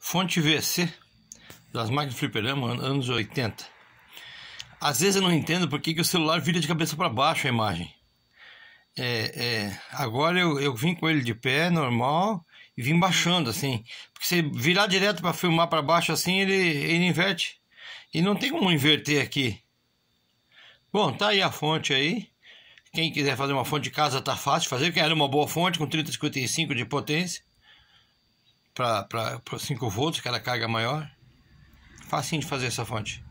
Fonte VC das máquinas de fliperama, anos 80. Às vezes eu não entendo por que, que o celular vira de cabeça para baixo a imagem. É, é, agora eu, eu vim com ele de pé, normal, e vim baixando assim. Porque se virar direto para filmar para baixo assim, ele, ele inverte. E não tem como inverter aqui. Bom, tá aí a fonte aí. Quem quiser fazer uma fonte de casa tá fácil fazer, que era uma boa fonte com 3055 de potência para 5 volts, que era a carga maior. Facinho de fazer essa fonte.